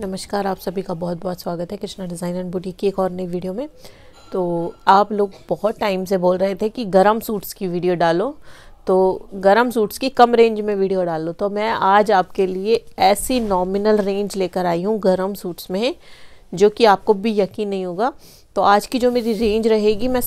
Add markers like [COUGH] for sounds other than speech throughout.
नमस्कार आप सभी का बहुत बहुत स्वागत है कृष्णा डिज़ाइन एंड बुटीक की एक और नई वीडियो में तो आप लोग बहुत टाइम से बोल रहे थे कि गरम सूट्स की वीडियो डालो तो गरम सूट्स की कम रेंज में वीडियो डालो तो मैं आज आपके लिए ऐसी नॉमिनल रेंज लेकर आई हूँ गरम सूट्स में जो कि आपको भी यकीन नहीं होगा तो आज की जो मेरी रेंज रहेगी मैं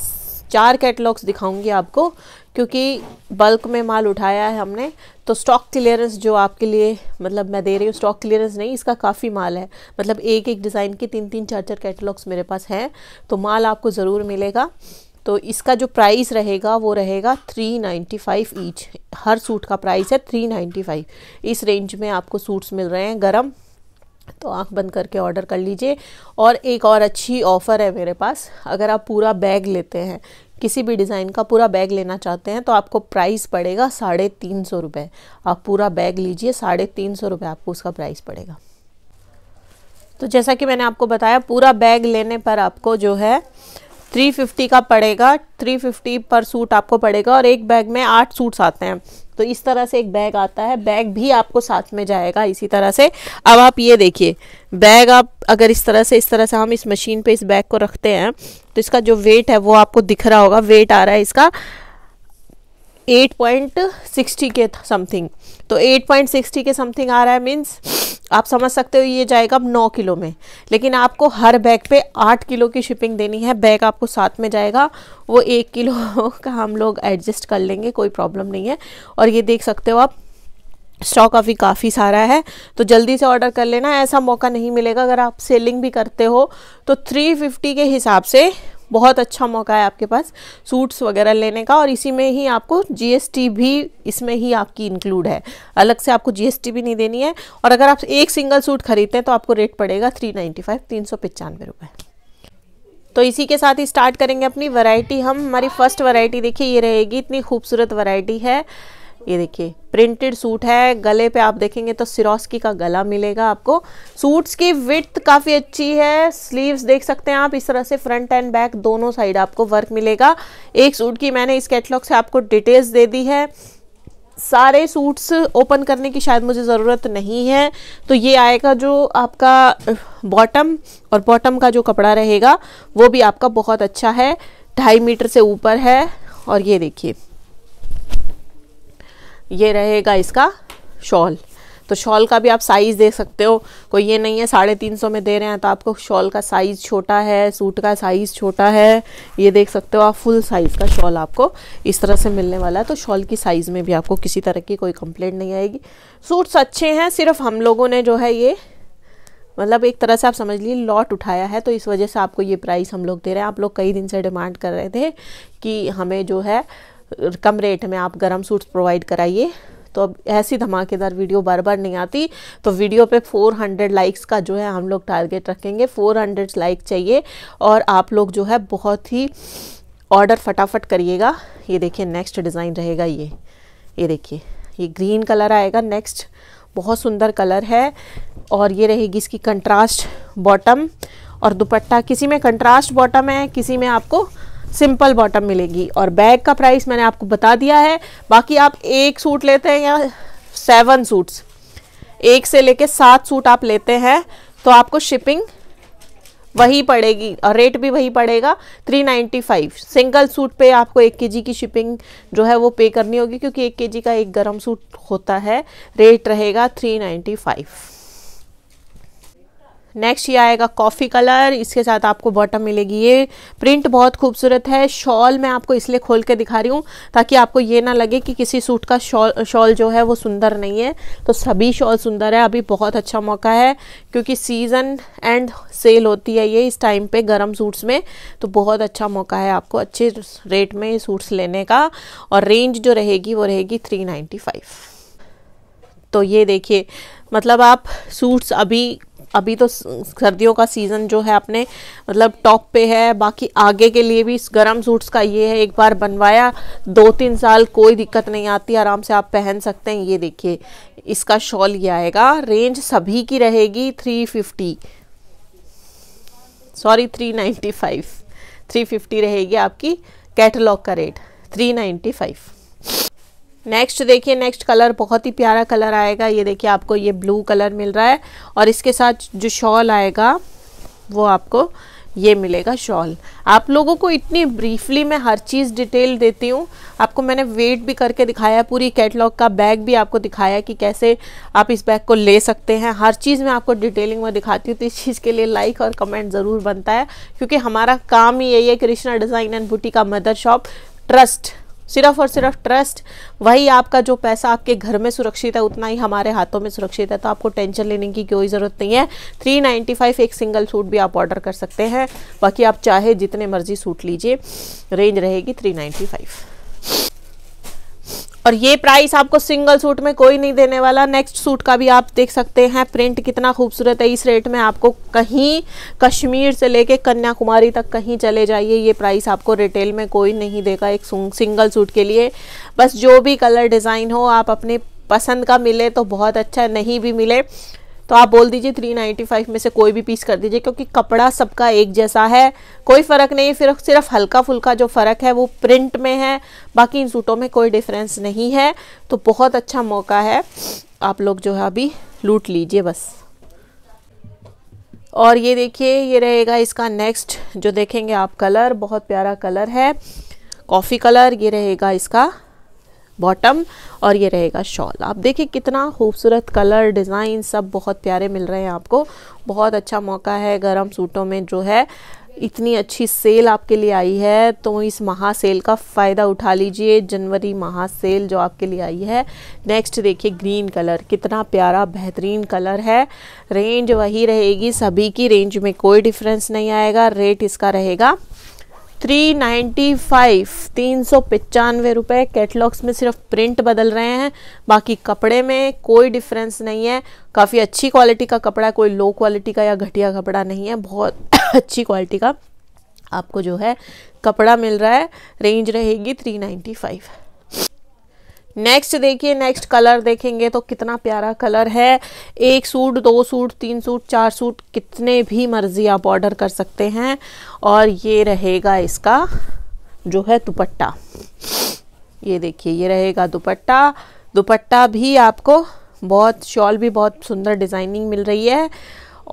चार कैटलॉग्स दिखाऊंगी आपको क्योंकि बल्क में माल उठाया है हमने तो स्टॉक क्लियरेंस जो आपके लिए मतलब मैं दे रही हूँ स्टॉक क्लियरेंस नहीं इसका काफ़ी माल है मतलब एक एक डिज़ाइन के तीन तीन चार चार कैटलॉग्स मेरे पास हैं तो माल आपको ज़रूर मिलेगा तो इसका जो प्राइस रहेगा वो रहेगा थ्री नाइन्टी फाइव ईच हर सूट का प्राइस है थ्री नाइन्टी फाइव इस रेंज में आपको सूट्स मिल रहे हैं गरम तो आंख बंद करके ऑर्डर कर लीजिए और एक और अच्छी ऑफ़र है मेरे पास अगर आप पूरा बैग लेते हैं किसी भी डिज़ाइन का पूरा बैग लेना चाहते हैं तो आपको प्राइस पड़ेगा साढ़े तीन सौ रुपये आप पूरा बैग लीजिए साढ़े तीन सौ रुपये आपको उसका प्राइस पड़ेगा तो जैसा कि मैंने आपको बताया पूरा बैग लेने पर आपको जो है 350 का पड़ेगा 350 पर सूट आपको पड़ेगा और एक बैग में आठ सूट्स आते हैं तो इस तरह से एक बैग आता है बैग भी आपको साथ में जाएगा इसी तरह से अब आप ये देखिए बैग आप अगर इस तरह से इस तरह से हम इस मशीन पे इस बैग को रखते हैं तो इसका जो वेट है वो आपको दिख रहा होगा वेट आ रहा है इसका 8.60 के समथिंग तो 8.60 के समथिंग आ रहा है मीन्स आप समझ सकते हो ये जाएगा अब नौ किलो में लेकिन आपको हर बैग पे आठ किलो की शिपिंग देनी है बैग आपको साथ में जाएगा वो एक किलो [LAUGHS] का हम लोग एडजस्ट कर लेंगे कोई प्रॉब्लम नहीं है और ये देख सकते हो आप स्टॉक अभी काफ़ी सारा है तो जल्दी से ऑर्डर कर लेना ऐसा मौका नहीं मिलेगा अगर आप सेलिंग भी करते हो तो 350 के हिसाब से बहुत अच्छा मौका है आपके पास सूट्स वगैरह लेने का और इसी में ही आपको जीएसटी भी इसमें ही आपकी इंक्लूड है अलग से आपको जीएसटी भी नहीं देनी है और अगर आप एक सिंगल सूट खरीदते हैं तो आपको रेट पड़ेगा थ्री नाइन्टी फाइव तीन सौ पचानवे तो इसी के साथ ही स्टार्ट करेंगे अपनी वैरायटी हम हमारी फर्स्ट वैरायटी देखिए ये रहेगी इतनी खूबसूरत वैरायटी है ये देखिए प्रिंटेड सूट है गले पे आप देखेंगे तो सिरोस्की का गला मिलेगा आपको सूट्स की विथ काफ़ी अच्छी है स्लीव्स देख सकते हैं आप इस तरह से फ्रंट एंड बैक दोनों साइड आपको वर्क मिलेगा एक सूट की मैंने इस कैटलॉग से आपको डिटेल्स दे दी है सारे सूट्स ओपन करने की शायद मुझे ज़रूरत नहीं है तो ये आएगा जो आपका बॉटम और बॉटम का जो कपड़ा रहेगा वो भी आपका बहुत अच्छा है ढाई मीटर से ऊपर है और ये देखिए ये रहेगा इसका शॉल तो शॉल का भी आप साइज़ देख सकते हो कोई ये नहीं है साढ़े तीन सौ में दे रहे हैं तो आपको शॉल का साइज़ छोटा है सूट का साइज़ छोटा है ये देख सकते हो आप फुल साइज़ का शॉल आपको इस तरह से मिलने वाला है तो शॉल की साइज़ में भी आपको किसी तरह की कोई कंप्लेंट नहीं आएगी सूट्स अच्छे हैं सिर्फ हम लोगों ने जो है ये मतलब एक तरह से आप समझ लीजिए लॉट उठाया है तो इस वजह से आपको ये प्राइस हम लोग दे रहे हैं आप लोग कई दिन से डिमांड कर रहे थे कि हमें जो है कम रेट में आप गर्म सूट्स प्रोवाइड कराइए तो अब ऐसी धमाकेदार वीडियो बार बार नहीं आती तो वीडियो पे 400 लाइक्स का जो है हम लोग टारगेट रखेंगे 400 लाइक चाहिए और आप लोग जो है बहुत ही ऑर्डर फटाफट करिएगा ये देखिए नेक्स्ट डिज़ाइन रहेगा ये ये देखिए ये ग्रीन कलर आएगा नेक्स्ट बहुत सुंदर कलर है और ये रहेगी इसकी कंट्रास्ट बॉटम और दुपट्टा किसी में कंट्रास्ट बॉटम है किसी में आपको सिंपल बॉटम मिलेगी और बैग का प्राइस मैंने आपको बता दिया है बाकी आप एक सूट लेते हैं या सेवन सूट्स एक से लेके सात सूट आप लेते हैं तो आपको शिपिंग वही पड़ेगी और रेट भी वही पड़ेगा 395 सिंगल सूट पे आपको एक केजी की शिपिंग जो है वो पे करनी होगी क्योंकि एक केजी का एक गरम सूट होता है रेट रहेगा 395 नेक्स्ट ये आएगा कॉफ़ी कलर इसके साथ आपको बॉटम मिलेगी ये प्रिंट बहुत खूबसूरत है शॉल मैं आपको इसलिए खोल के दिखा रही हूँ ताकि आपको ये ना लगे कि किसी सूट का शॉल शॉल जो है वो सुंदर नहीं है तो सभी शॉल सुंदर है अभी बहुत अच्छा मौका है क्योंकि सीज़न एंड सेल होती है ये इस टाइम पे गर्म सूट्स में तो बहुत अच्छा मौका है आपको अच्छे रेट में सूट्स लेने का और रेंज जो रहेगी वो रहेगी थ्री नाइन्टी फाइव तो ये देखिए मतलब आप सूट्स अभी अभी तो सर्दियों का सीज़न जो है अपने मतलब टॉप पे है बाकी आगे के लिए भी गर्म सूट्स का ये है एक बार बनवाया दो तीन साल कोई दिक्कत नहीं आती आराम से आप पहन सकते हैं ये देखिए इसका शॉल ये आएगा रेंज सभी की रहेगी three fifty sorry three ninety five three fifty रहेगी आपकी कैटलॉग का rate three ninety five next देखिए नेक्स्ट कलर बहुत ही प्यारा कलर आएगा ये देखिए आपको ये ब्लू कलर मिल रहा है और इसके साथ जो शॉल आएगा वो आपको ये मिलेगा शॉल आप लोगों को इतनी ब्रीफली मैं हर चीज़ डिटेल देती हूँ आपको मैंने वेट भी करके दिखाया पूरी कैटलॉग का बैग भी आपको दिखाया कि कैसे आप इस बैग को ले सकते हैं हर चीज़ मैं आपको डिटेलिंग में दिखाती हूँ तो इस चीज़ के लिए लाइक और कमेंट ज़रूर बनता है क्योंकि हमारा काम ही यही है कृष्णा डिज़ाइन एंड बूटी का मदर शॉप ट्रस्ट सिर्फ और सिर्फ ट्रस्ट वही आपका जो पैसा आपके घर में सुरक्षित है उतना ही हमारे हाथों में सुरक्षित है तो आपको टेंशन लेने की कोई ज़रूरत नहीं है थ्री नाइन्टी फाइव एक सिंगल सूट भी आप ऑर्डर कर सकते हैं बाकी आप चाहे जितने मर्जी सूट लीजिए रेंज रहेगी थ्री नाइन्टी फाइव और ये प्राइस आपको सिंगल सूट में कोई नहीं देने वाला नेक्स्ट सूट का भी आप देख सकते हैं प्रिंट कितना खूबसूरत है इस रेट में आपको कहीं कश्मीर से लेके कन्याकुमारी तक कहीं चले जाइए ये प्राइस आपको रिटेल में कोई नहीं देगा एक सिंगल सूट के लिए बस जो भी कलर डिज़ाइन हो आप अपने पसंद का मिले तो बहुत अच्छा नहीं भी मिले तो आप बोल दीजिए 395 में से कोई भी पीस कर दीजिए क्योंकि कपड़ा सबका एक जैसा है कोई फ़र्क नहीं फिर सिर्फ हल्का फुल्का जो फ़र्क है वो प्रिंट में है बाकी इन सूटों में कोई डिफरेंस नहीं है तो बहुत अच्छा मौका है आप लोग जो है अभी लूट लीजिए बस और ये देखिए ये रहेगा इसका नेक्स्ट जो देखेंगे आप कलर बहुत प्यारा कलर है कॉफ़ी कलर ये रहेगा इसका बॉटम और ये रहेगा शॉल आप देखिए कितना खूबसूरत कलर डिज़ाइन सब बहुत प्यारे मिल रहे हैं आपको बहुत अच्छा मौका है गर्म सूटों में जो है इतनी अच्छी सेल आपके लिए आई है तो इस महा सेल का फ़ायदा उठा लीजिए जनवरी महा सेल जो आपके लिए आई है नेक्स्ट देखिए ग्रीन कलर कितना प्यारा बेहतरीन कलर है रेंज वही रहेगी सभी की रेंज में कोई डिफरेंस नहीं आएगा रेट इसका रहेगा थ्री नाइन्टी फाइव तीन सौ पचानवे रुपये कैटलॉग्स में सिर्फ प्रिंट बदल रहे हैं बाकी कपड़े में कोई डिफरेंस नहीं है काफ़ी अच्छी क्वालिटी का कपड़ा है कोई लो क्वालिटी का या घटिया कपड़ा नहीं है बहुत [COUGHS] अच्छी क्वालिटी का आपको जो है कपड़ा मिल रहा है रेंज रहेगी थ्री नाइन्टी फाइव नेक्स्ट देखिए नेक्स्ट कलर देखेंगे तो कितना प्यारा कलर है एक सूट दो सूट तीन सूट चार सूट कितने भी मर्जी आप ऑर्डर कर सकते हैं और ये रहेगा इसका जो है दुपट्टा ये देखिए ये रहेगा दुपट्टा दुपट्टा भी आपको बहुत शॉल भी बहुत सुंदर डिज़ाइनिंग मिल रही है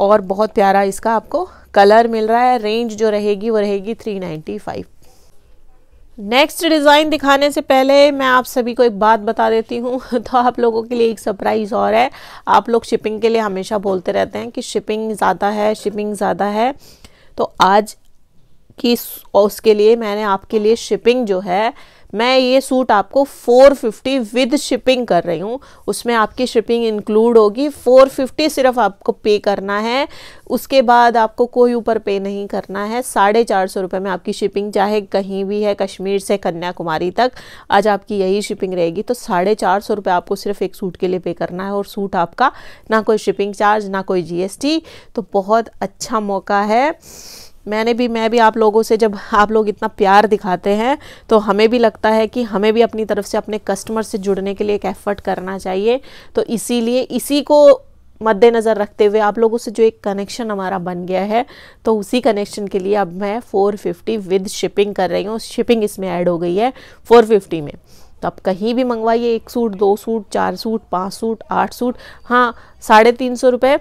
और बहुत प्यारा इसका आपको कलर मिल रहा है रेंज जो रहेगी वो रहेगी three ninety five next design दिखाने से पहले मैं आप सभी को एक बात बता देती हूँ [LAUGHS] तो आप लोगों के लिए एक सरप्राइज़ और है आप लोग शिपिंग के लिए हमेशा बोलते रहते हैं कि शिपिंग ज़्यादा है शिपिंग ज़्यादा है तो आज की उसके लिए मैंने आपके लिए शिपिंग जो है मैं ये सूट आपको 450 विद शिपिंग कर रही हूँ उसमें आपकी शिपिंग इंक्लूड होगी 450 सिर्फ आपको पे करना है उसके बाद आपको कोई ऊपर पे नहीं करना है साढ़े चार सौ रुपये में आपकी शिपिंग चाहे कहीं भी है कश्मीर से कन्याकुमारी तक आज आपकी यही शिपिंग रहेगी तो साढ़े चार सौ रुपये आपको सिर्फ एक सूट के लिए पे करना है और सूट आपका ना कोई शिपिंग चार्ज ना कोई जीएसटी तो बहुत अच्छा मौका है मैंने भी मैं भी आप लोगों से जब आप लोग इतना प्यार दिखाते हैं तो हमें भी लगता है कि हमें भी अपनी तरफ से अपने कस्टमर से जुड़ने के लिए एक एफ़र्ट करना चाहिए तो इसीलिए इसी को मद्देनज़र रखते हुए आप लोगों से जो एक कनेक्शन हमारा बन गया है तो उसी कनेक्शन के लिए अब मैं 450 विद शिपिंग कर रही हूँ शिपिंग इसमें ऐड हो गई है 450 में तो आप कहीं भी मंगवाइए एक सूट दो सूट चार सूट पाँच सूट आठ सूट हाँ साढ़े तीन सौ रुपये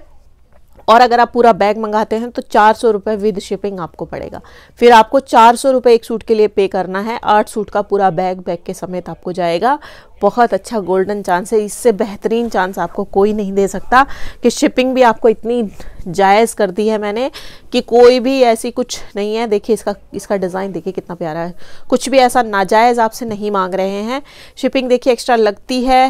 और अगर आप पूरा बैग मंगाते हैं तो चार सौ रुपये विद शिपिंग आपको पड़ेगा फिर आपको चार सौ रुपये एक सूट के लिए पे करना है आठ सूट का पूरा बैग बैग के समेत आपको जाएगा बहुत अच्छा गोल्डन चांस है इससे बेहतरीन चांस आपको कोई नहीं दे सकता कि शिपिंग भी आपको इतनी जायज़ कर दी है मैंने कि कोई भी ऐसी कुछ नहीं है देखिए इसका इसका डिज़ाइन देखिए कितना प्यारा है कुछ भी ऐसा नाजायज़ आपसे नहीं मांग रहे हैं शिपिंग देखिए एक्स्ट्रा लगती है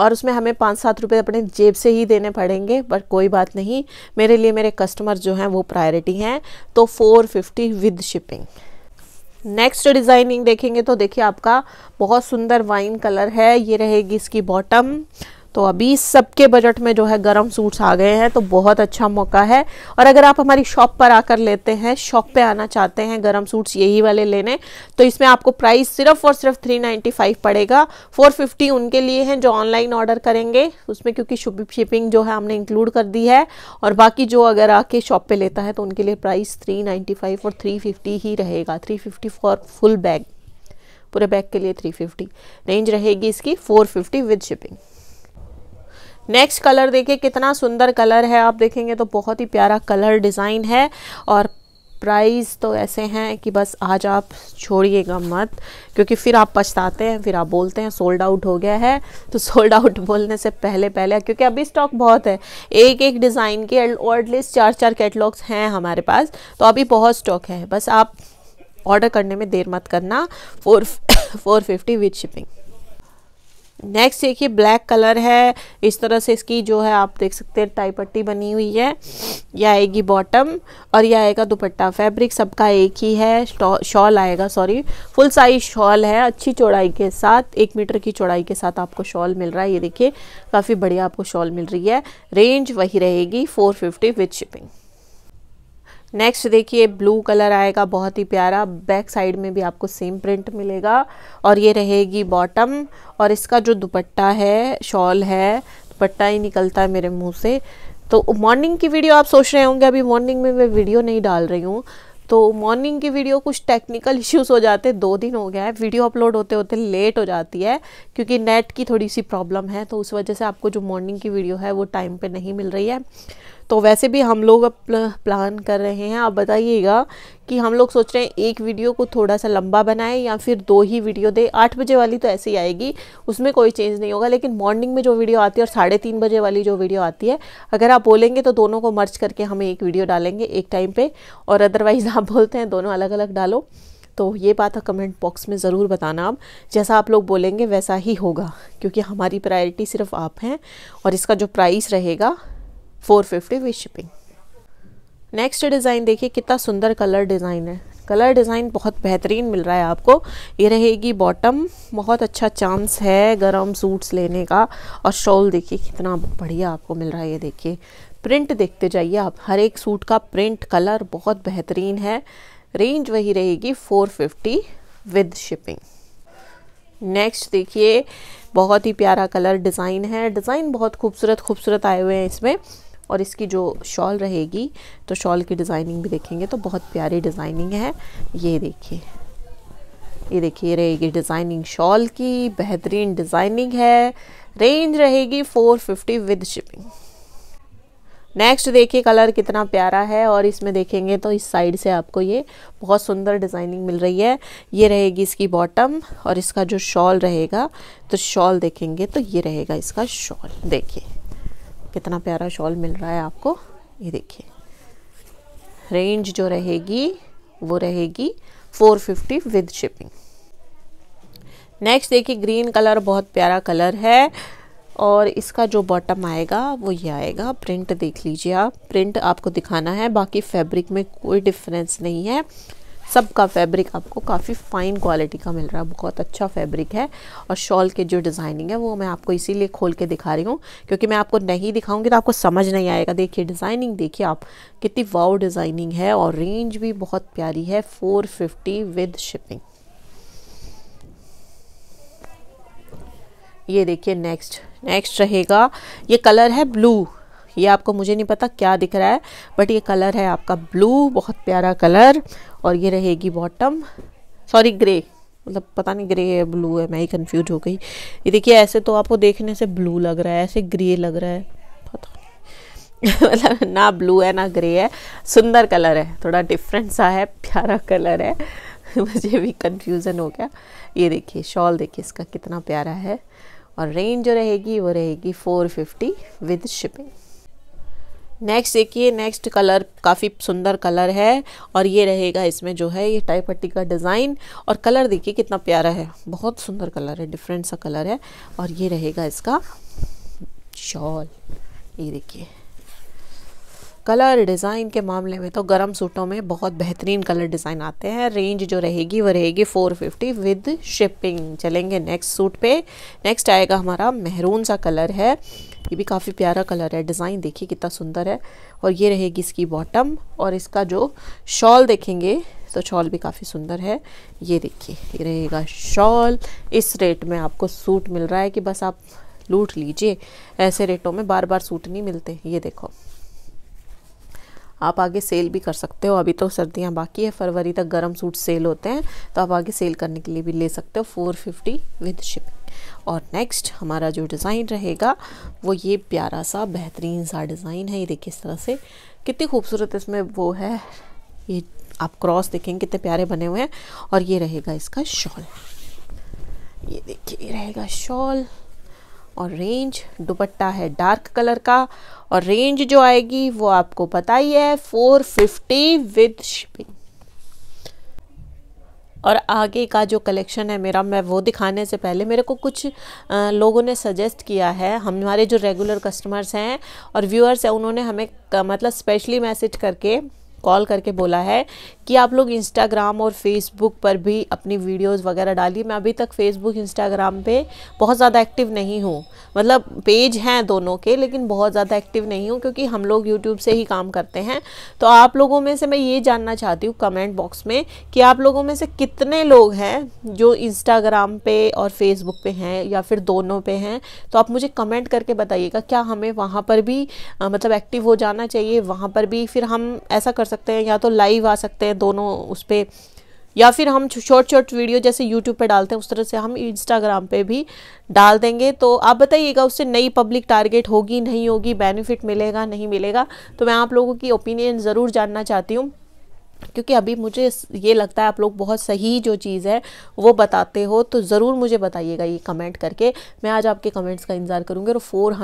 और उसमें हमें पाँच सात रुपये अपने जेब से ही देने पड़ेंगे बट कोई बात नहीं मेरे लिए मेरे कस्टमर जो हैं वो प्रायोरिटी हैं तो four fifty with shipping next designing देखेंगे तो देखिए आपका बहुत सुंदर वाइन कलर है ये रहेगी इसकी बॉटम तो अभी सबके बजट में जो है गर्म सूट्स आ गए हैं तो बहुत अच्छा मौका है और अगर आप हमारी शॉप पर आकर लेते हैं शॉप पे आना चाहते हैं गर्म सूट्स यही वाले लेने तो इसमें आपको प्राइस सिर्फ और सिर्फ 395 पड़ेगा 450 उनके लिए हैं जो ऑनलाइन ऑर्डर करेंगे उसमें क्योंकि शिपिंग जो है हमने इंक्लूड कर दी है और बाकी जो अगर आके शॉप पर लेता है तो उनके लिए प्राइस थ्री और थ्री ही रहेगा थ्री फॉर फुल बैग पूरे बैग के लिए थ्री रेंज रहेगी इसकी four with shipping next colour देखिए कितना सुंदर कलर है आप देखेंगे तो बहुत ही प्यारा कलर डिज़ाइन है और प्राइस तो ऐसे हैं कि बस आज आप छोड़िएगा मत क्योंकि फिर आप पछताते हैं फिर आप बोलते हैं सोल्ड आउट हो गया है तो सोल्ड आउट बोलने से पहले पहले क्योंकि अभी स्टॉक बहुत है एक एक डिज़ाइन के एटलीस्ट चार चार कैटलॉग्स हैं हमारे पास तो अभी बहुत स्टॉक है बस आप ऑर्डर करने में देर मत करना four four fifty with shipping next देखिए ब्लैक कलर है इस तरह से इसकी जो है आप देख सकते हैं टाई पट्टी बनी हुई है यह आएगी बॉटम और यह आएगा दुपट्टा फैब्रिक सबका एक ही है शॉल आएगा सॉरी फुल साइज शॉल है अच्छी चौड़ाई के साथ एक मीटर की चौड़ाई के साथ आपको शॉल मिल रहा है ये देखिए काफ़ी बढ़िया आपको शॉल मिल रही है रेंज वही रहेगी four fifty with shipping next देखिए ब्लू कलर आएगा बहुत ही प्यारा बैक साइड में भी आपको सेम प्रिंट मिलेगा और ये रहेगी बॉटम और इसका जो दुपट्टा है शॉल है दुपट्टा ही निकलता है मेरे मुंह से तो मॉर्निंग की वीडियो आप सोच रहे होंगे अभी मॉर्निंग में मैं वीडियो नहीं डाल रही हूँ तो मॉर्निंग की वीडियो कुछ टेक्निकल इश्यूज हो जाते दो दिन हो गया है वीडियो अपलोड होते होते लेट हो जाती है क्योंकि नेट की थोड़ी सी प्रॉब्लम है तो उस वजह से आपको जो मॉर्निंग की वीडियो है वो टाइम पे नहीं मिल रही है तो वैसे भी हम लोग अब प्लान कर रहे हैं आप बताइएगा कि हम लोग सोच रहे हैं एक वीडियो को थोड़ा सा लंबा बनाएं या फिर दो ही वीडियो दे आठ बजे वाली तो ऐसे ही आएगी उसमें कोई चेंज नहीं होगा लेकिन मॉर्निंग में जो वीडियो आती है और साढ़े तीन बजे वाली जो वीडियो आती है अगर आप बोलेंगे तो दोनों को मर्ज करके हम एक वीडियो डालेंगे एक टाइम पर और अदरवाइज़ आप बोलते हैं दोनों अलग अलग डालो तो ये बात कमेंट बॉक्स में ज़रूर बताना आप जैसा आप लोग बोलेंगे वैसा ही होगा क्योंकि हमारी प्रायोरिटी सिर्फ आप हैं और इसका जो प्राइस रहेगा four fifty with shipping next design देखिए कितना सुंदर कलर डिज़ाइन है कलर डिज़ाइन बहुत बेहतरीन मिल रहा है आपको ये रहेगी बॉटम बहुत अच्छा चांस है गरम सूट्स लेने का और शॉल देखिए कितना बढ़िया आपको मिल रहा है ये देखिए प्रिंट देखते जाइए आप हर एक सूट का प्रिंट कलर बहुत बेहतरीन है रेंज वही रहेगी 450 विद शिपिंग नेक्स्ट देखिए बहुत ही प्यारा कलर डिज़ाइन है डिज़ाइन बहुत खूबसूरत खूबसूरत आए हुए हैं इसमें और इसकी जो शॉल रहेगी तो शॉल की डिज़ाइनिंग भी देखेंगे तो बहुत प्यारी डिज़ाइनिंग है ये देखिए ये देखिए रहेगी डिज़ाइनिंग शॉल की बेहतरीन डिज़ाइनिंग है रेंज रहेगी 450 विद शिपिंग नेक्स्ट देखिए कलर कितना प्यारा है और इसमें देखेंगे तो इस साइड से आपको ये बहुत सुंदर डिज़ाइनिंग मिल रही है ये रहेगी इसकी बॉटम और इसका जो शॉल रहेगा तो शॉल देखेंगे तो ये रहेगा इसका शॉल देखिए कितना प्यारा शॉल मिल रहा है आपको ये देखिए रेंज जो रहेगी वो रहेगी 450 विद शिपिंग नेक्स्ट देखिए ग्रीन कलर बहुत प्यारा कलर है और इसका जो बॉटम आएगा वो ये आएगा प्रिंट देख लीजिए आप प्रिंट आपको दिखाना है बाकी फैब्रिक में कोई डिफरेंस नहीं है सबका फैब्रिक आपको काफ़ी फ़ाइन क्वालिटी का मिल रहा है बहुत अच्छा फैब्रिक है और शॉल के जो डिज़ाइनिंग है वो मैं आपको इसीलिए खोल के दिखा रही हूँ क्योंकि मैं आपको नहीं दिखाऊंगी तो आपको समझ नहीं आएगा देखिए डिज़ाइनिंग देखिए आप कितनी वाव डिज़ाइनिंग है और रेंज भी बहुत प्यारी है फोर फिफ्टी विद शिपिंग ये देखिए नेक्स्ट नेक्स्ट रहेगा ये कलर है ब्लू ये आपको मुझे नहीं पता क्या दिख रहा है बट ये कलर है आपका ब्लू बहुत प्यारा कलर और ये रहेगी बॉटम सॉरी ग्रे मतलब पता नहीं ग्रे है ब्लू है मैं ही कंफ्यूज हो गई ये देखिए ऐसे तो आपको देखने से ब्लू लग रहा है ऐसे ग्रे लग रहा है पता [LAUGHS] मतलब ना ब्लू है ना ग्रे है सुंदर कलर है थोड़ा डिफरेंट सा है प्यारा कलर है [LAUGHS] मुझे भी कंफ्यूजन हो गया ये देखिए शॉल देखिए इसका कितना प्यारा है और रेंज जो रहेगी वो रहेगी 450 विद शिपिंग नेक्स्ट देखिए नेक्स्ट कलर काफ़ी सुंदर कलर है और ये रहेगा इसमें जो है ये टाई पट्टी का डिज़ाइन और कलर देखिए कितना प्यारा है बहुत सुंदर कलर है डिफरेंट सा कलर है और ये रहेगा इसका शॉल ये देखिए कलर डिज़ाइन के मामले में तो गर्म सूटों में बहुत बेहतरीन कलर डिज़ाइन आते हैं रेंज जो रहेगी वो रहेगी 450 विद शिपिंग चलेंगे नेक्स्ट सूट पे नेक्स्ट आएगा हमारा मेहरून सा कलर है ये भी काफ़ी प्यारा कलर है डिज़ाइन देखिए कितना सुंदर है और ये रहेगी इसकी बॉटम और इसका जो शॉल देखेंगे तो शॉल भी काफ़ी सुंदर है ये देखिए ये रहेगा शॉल इस रेट में आपको सूट मिल रहा है कि बस आप लूट लीजिए ऐसे रेटों में बार बार सूट नहीं मिलते ये देखो आप आगे सेल भी कर सकते हो अभी तो सर्दियाँ बाकी है फरवरी तक गर्म सूट सेल होते हैं तो आप आगे सेल करने के लिए भी ले सकते हो फोर फिफ्टी विद शिपिंग और नेक्स्ट हमारा जो डिज़ाइन रहेगा वो ये प्यारा सा बेहतरीन सा डिज़ाइन है ये देखिए इस तरह से कितनी खूबसूरत इसमें वो है ये आप क्रॉस देखेंगे कितने प्यारे बने हुए हैं और ये रहेगा इसका शॉल ये देखिए ये रहेगा शॉल और रेंज दुपट्टा है डार्क कलर का और रेंज जो आएगी वो आपको पता ही है फोर फिफ्टी विद शिपिंग और आगे का जो कलेक्शन है मेरा मैं वो दिखाने से पहले मेरे को कुछ आ, लोगों ने सजेस्ट किया है हमारे जो रेगुलर कस्टमर्स हैं और व्यूअर्स हैं उन्होंने हमें मतलब स्पेशली मैसेज करके कॉल करके बोला है कि आप लोग इंस्टाग्राम और फेसबुक पर भी अपनी वीडियोस वगैरह डालिए मैं अभी तक फेसबुक इंस्टाग्राम पे बहुत ज़्यादा एक्टिव नहीं हूँ मतलब पेज हैं दोनों के लेकिन बहुत ज़्यादा एक्टिव नहीं हूँ क्योंकि हम लोग यूट्यूब से ही काम करते हैं तो आप लोगों में से मैं ये जानना चाहती हूँ कमेंट बॉक्स में कि आप लोगों में से कितने लोग हैं जो इंस्टाग्राम पे और फेसबुक पे हैं या फिर दोनों पे हैं तो आप मुझे कमेंट करके बताइएगा क्या हमें वहाँ पर भी मतलब एक्टिव हो जाना चाहिए वहाँ पर भी फिर हम ऐसा कर सकते हैं या तो लाइव आ सकते हैं दोनों उस पर या फिर हम शॉर्ट शॉर्ट वीडियो जैसे यूट्यूब पे डालते हैं उस तरह से हम इंस्टाग्राम पे भी डाल देंगे तो आप बताइएगा उससे नई पब्लिक टारगेट होगी नहीं होगी बेनिफिट मिलेगा नहीं मिलेगा तो मैं आप लोगों की ओपिनियन ज़रूर जानना चाहती हूँ क्योंकि अभी मुझे ये लगता है आप लोग बहुत सही जो चीज़ है वो बताते हो तो ज़रूर मुझे बताइएगा ये कमेंट करके मैं आज आपके कमेंट्स का इंतज़ार करूँगी और फोर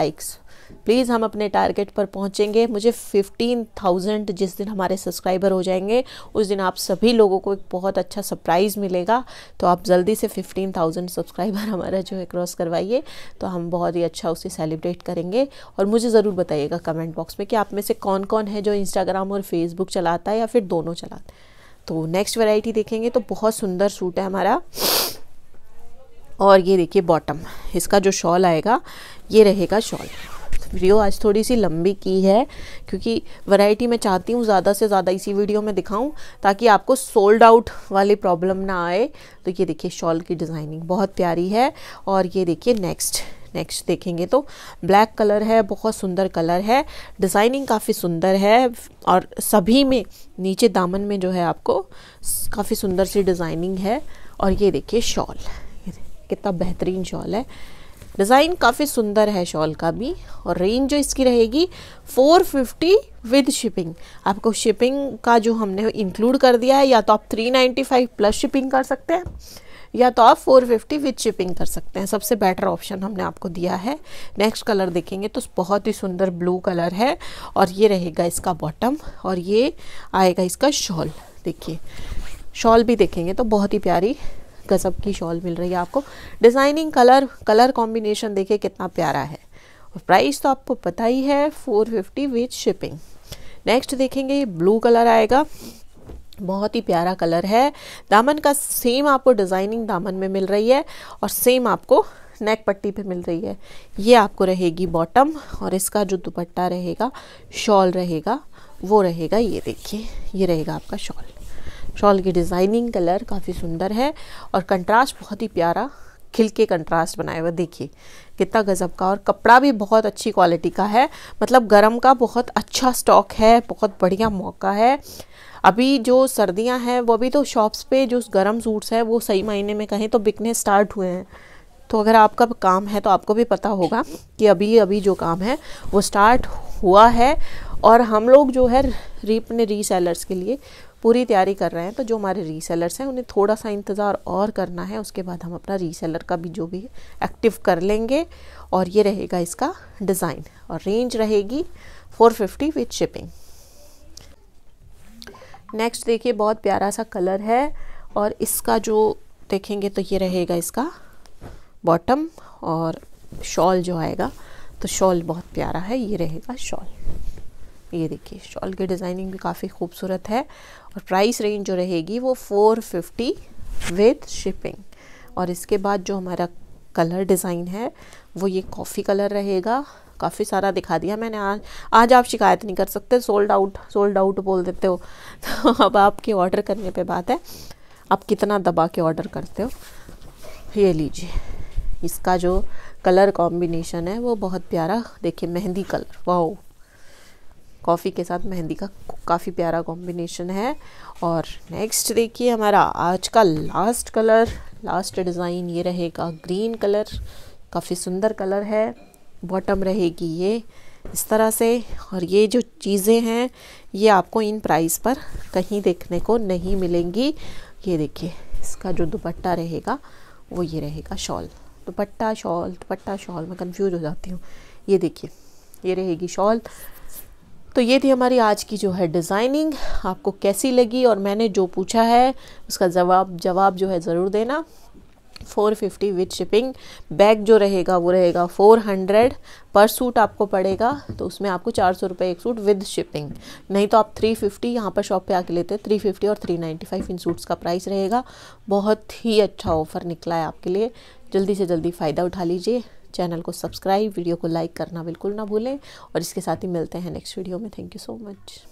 लाइक्स प्लीज़ हम अपने टारगेट पर पहुँचेंगे मुझे फिफ्टीन थाउजेंड जिस दिन हमारे सब्सक्राइबर हो जाएंगे उस दिन आप सभी लोगों को एक बहुत अच्छा सरप्राइज़ मिलेगा तो आप जल्दी से फिफ्टीन थाउजेंड सब्सक्राइबर हमारा जो है क्रॉस करवाइए तो हम बहुत ही अच्छा उसे सेलिब्रेट करेंगे और मुझे ज़रूर बताइएगा कमेंट बॉक्स में कि आप में से कौन कौन है जो इंस्टाग्राम और फेसबुक चलाता है या फिर दोनों चलाते हैं तो नेक्स्ट वेराइटी देखेंगे तो बहुत सुंदर सूट है हमारा और ये देखिए बॉटम इसका जो शॉल आएगा ये रहेगा शॉल वीडियो आज थोड़ी सी लंबी की है क्योंकि वैरायटी मैं चाहती हूँ ज़्यादा से ज़्यादा इसी वीडियो में दिखाऊँ ताकि आपको सोल्ड आउट वाली प्रॉब्लम ना आए तो ये देखिए शॉल की डिज़ाइनिंग बहुत प्यारी है और ये देखिए नेक्स्ट नेक्स्ट देखेंगे तो ब्लैक कलर है बहुत सुंदर कलर है डिज़ाइनिंग काफ़ी सुंदर है और सभी में नीचे दामन में जो है आपको काफ़ी सुंदर सी डिज़ाइनिंग है और ये देखिए शॉल कितना बेहतरीन शॉल है डिज़ाइन काफ़ी सुंदर है शॉल का भी और रेंज जो इसकी रहेगी 450 विद शिपिंग आपको शिपिंग का जो हमने इंक्लूड कर दिया है या तो आप 395 प्लस शिपिंग कर सकते हैं या तो आप 450 विद शिपिंग कर सकते हैं सबसे बेटर ऑप्शन हमने आपको दिया है नेक्स्ट कलर देखेंगे तो बहुत ही सुंदर ब्लू कलर है और ये रहेगा इसका बॉटम और ये आएगा इसका शॉल देखिए शॉल भी देखेंगे तो बहुत ही प्यारी गज़ब की शॉल मिल रही है आपको डिज़ाइनिंग कलर कलर कॉम्बिनेशन देखिए कितना प्यारा है प्राइस तो आपको पता ही है four fifty with shipping next देखेंगे ये ब्लू कलर आएगा बहुत ही प्यारा कलर है दामन का सेम आपको डिज़ाइनिंग दामन में मिल रही है और सेम आपको नेक पट्टी पे मिल रही है ये आपको रहेगी बॉटम और इसका जो दुपट्टा रहेगा शॉल रहेगा वो रहेगा ये देखिए ये रहेगा आपका शॉल शॉल की डिज़ाइनिंग कलर काफ़ी सुंदर है और कंट्रास्ट बहुत ही प्यारा खिल के कंट्रास्ट बनाया हुआ देखिए कितना गज़ब का और कपड़ा भी बहुत अच्छी क्वालिटी का है मतलब गर्म का बहुत अच्छा स्टॉक है बहुत बढ़िया मौका है अभी जो सर्दियां हैं वो अभी तो शॉप्स पे जो गर्म सूट्स हैं वो सही महीने में कहें तो बिकने स्टार्ट हुए हैं तो अगर आपका काम है तो आपको भी पता होगा कि अभी अभी जो काम है वो स्टार्ट हुआ है और हम लोग जो है अपने री रीसेलर्स के लिए पूरी तैयारी कर रहे हैं तो जो हमारे रीसेलर्स हैं उन्हें थोड़ा सा इंतज़ार और करना है उसके बाद हम अपना रीसेलर का भी जो भी एक्टिव कर लेंगे और ये रहेगा इसका डिज़ाइन और रेंज रहेगी 450 फिफ्टी विथ शिपिंग नेक्स्ट देखिए बहुत प्यारा सा कलर है और इसका जो देखेंगे तो ये रहेगा इसका बॉटम और शॉल जो आएगा तो शॉल बहुत प्यारा है ये रहेगा शॉल ये देखिए शॉल की डिज़ाइनिंग भी काफ़ी खूबसूरत है और प्राइस रेंज जो रहेगी वो फोर फिफ्टी विथ शिपिंग और इसके बाद जो हमारा कलर डिज़ाइन है वो ये कॉफ़ी कलर रहेगा काफ़ी सारा दिखा दिया मैंने आज आज आप शिकायत नहीं कर सकते सोल्ड आउट सोल्ड आउट बोल देते हो [LAUGHS] तो अब आपके ऑर्डर करने पे बात है आप कितना दबा के ऑर्डर करते हो ये लीजिए इसका जो कलर कॉम्बिनेशन है वो बहुत प्यारा देखिए मेहंदी कलर वाओ कॉफ़ी के साथ मेहंदी का काफ़ी प्यारा कॉम्बिनेशन है और नेक्स्ट देखिए हमारा आज का लास्ट कलर लास्ट डिज़ाइन ये रहेगा ग्रीन कलर काफ़ी सुंदर कलर है बॉटम रहेगी ये इस तरह से और ये जो चीज़ें हैं ये आपको इन प्राइस पर कहीं देखने को नहीं मिलेंगी ये देखिए इसका जो दुपट्टा रहेगा वो ये रहेगा shawl dupatta shawl dupatta shawl मैं कन्फ्यूज हो जाती हूँ ये देखिए ये रहेगी शॉल तो ये थी हमारी आज की जो है डिज़ाइनिंग आपको कैसी लगी और मैंने जो पूछा है उसका जवाब जवाब जो है ज़रूर देना 450 विथ शिपिंग बैग जो रहेगा वो रहेगा 400 पर सूट आपको पड़ेगा तो उसमें आपको चार सौ रुपये एक सूट विद शिपिंग नहीं तो आप 350 फिफ्टी यहाँ पर शॉप पे आके लेते हैं 350 और 395 इन सूट्स का प्राइस रहेगा बहुत ही अच्छा ऑफ़र निकला है आपके लिए जल्दी से जल्दी फ़ायदा उठा लीजिए चैनल को सब्सक्राइब वीडियो को लाइक करना बिल्कुल ना भूलें और इसके साथ ही मिलते हैं नेक्स्ट वीडियो में थैंक यू सो मच